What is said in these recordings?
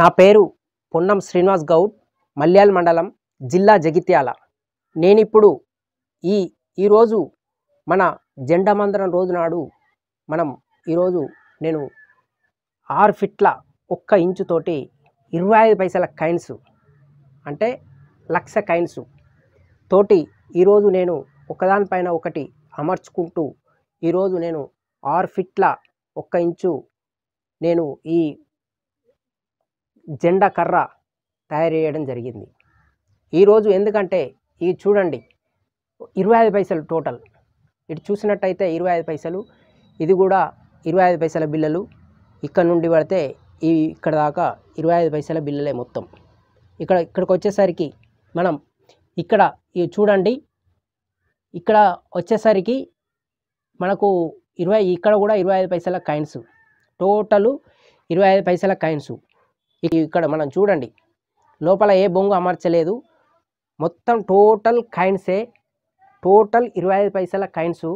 నా పేరు పొన్నం శ్రీనివాస్ గౌడ్ మల్యాల్ మండలం జిల్లా జగిత్యాల నేనిప్పుడు ఈ ఈరోజు మన జెండమందరం రోజు నాడు మనం ఈరోజు నేను ఆరు ఫిట్ల ఒక్క ఇంచుతోటి ఇరవై ఐదు పైసల కైన్స్ అంటే లక్ష కైన్స్ తోటి ఈరోజు నేను ఒకదానిపైన ఒకటి అమర్చుకుంటూ ఈరోజు నేను ఆరు ఫిట్ల ఒక్క ఇంచు నేను ఈ జెండా కర్ర తయారు చేయడం జరిగింది ఈరోజు ఎందుకంటే ఇది చూడండి ఇరవై ఐదు పైసలు టోటల్ ఇటు చూసినట్టయితే ఇరవై ఐదు పైసలు ఇది కూడా ఇరవై ఐదు పైసల బిల్లలు ఇక్కడ నుండి పడితే ఈ ఇక్కడ దాకా ఇరవై ఐదు పైసల బిల్లలే మొత్తం ఇక్కడ ఇక్కడికి వచ్చేసరికి మనం ఇక్కడ చూడండి ఇక్కడ వచ్చేసరికి మనకు ఇరవై ఇక్కడ కూడా ఇరవై ఐదు పైసల కాయిన్స్ టోటలు ఇరవై ఐదు పైసల కాయిన్స్ ఇక్కడ మనం చూడండి లోపల ఏ బొంగు అమర్చలేదు మొత్తం టోటల్ కైన్సే టోటల్ ఇరవై ఐదు పైసల కైన్స్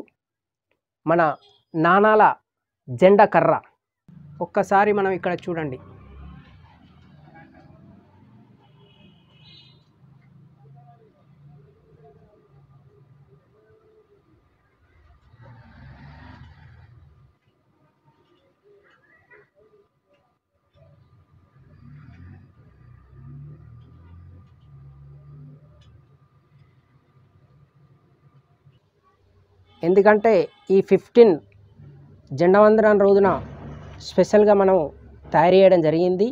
మన నాణాల జెండా కర్ర ఒక్కసారి మనం ఇక్కడ చూడండి ఎందుకంటే ఈ ఫిఫ్టీన్ జెండవందనం రోజున స్పెషల్గా మనం తయారు చేయడం జరిగింది